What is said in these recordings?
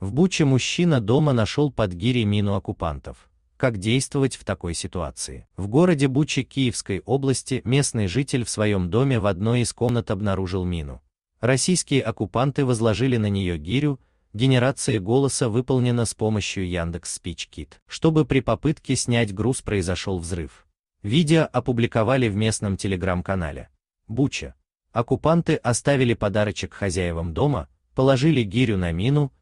В Буче мужчина дома нашел под гири мину оккупантов. Как действовать в такой ситуации? В городе Буче Киевской области местный житель в своем доме в одной из комнат обнаружил мину. Российские оккупанты возложили на нее гирю, генерация голоса выполнена с помощью Яндекс Speech Чтобы при попытке снять груз произошел взрыв. Видео опубликовали в местном телеграм-канале. Буча. Оккупанты оставили подарочек хозяевам дома, положили гирю на мину,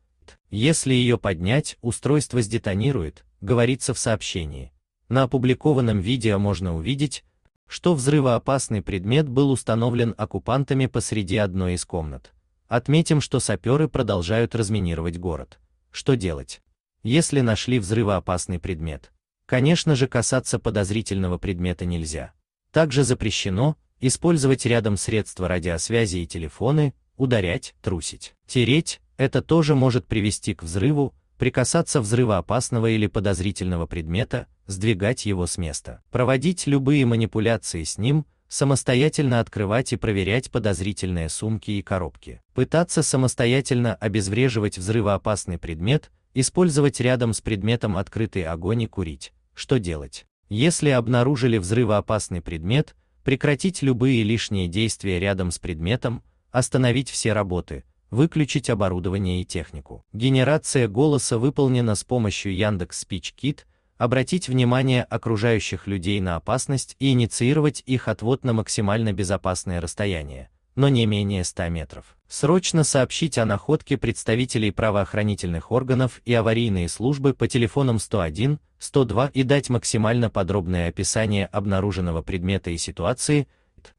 если ее поднять, устройство сдетонирует, говорится в сообщении. На опубликованном видео можно увидеть, что взрывоопасный предмет был установлен оккупантами посреди одной из комнат. Отметим, что саперы продолжают разминировать город. Что делать? Если нашли взрывоопасный предмет. Конечно же, касаться подозрительного предмета нельзя. Также запрещено использовать рядом средства радиосвязи и телефоны, ударять, трусить, тереть, это тоже может привести к взрыву, прикасаться взрывоопасного или подозрительного предмета, сдвигать его с места, проводить любые манипуляции с ним, самостоятельно открывать и проверять подозрительные сумки и коробки, пытаться самостоятельно обезвреживать взрывоопасный предмет, использовать рядом с предметом открытый огонь и курить. Что делать? Если обнаружили взрывоопасный предмет, прекратить любые лишние действия рядом с предметом, остановить все работы, выключить оборудование и технику. Генерация голоса выполнена с помощью Яндекс Speech Kit, обратить внимание окружающих людей на опасность и инициировать их отвод на максимально безопасное расстояние, но не менее 100 метров. Срочно сообщить о находке представителей правоохранительных органов и аварийные службы по телефонам 101, 102 и дать максимально подробное описание обнаруженного предмета и ситуации.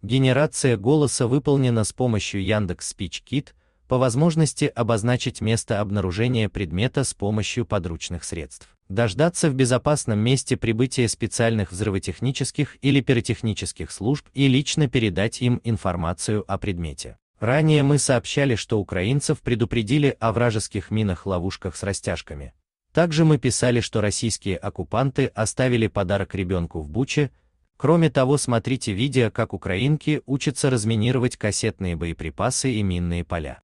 Генерация голоса выполнена с помощью Яндекс Speech Kit, по возможности обозначить место обнаружения предмета с помощью подручных средств, дождаться в безопасном месте прибытия специальных взрывотехнических или пиротехнических служб и лично передать им информацию о предмете. Ранее мы сообщали, что украинцев предупредили о вражеских минах-ловушках с растяжками. Также мы писали, что российские оккупанты оставили подарок ребенку в Буче, Кроме того, смотрите видео, как украинки учатся разминировать кассетные боеприпасы и минные поля.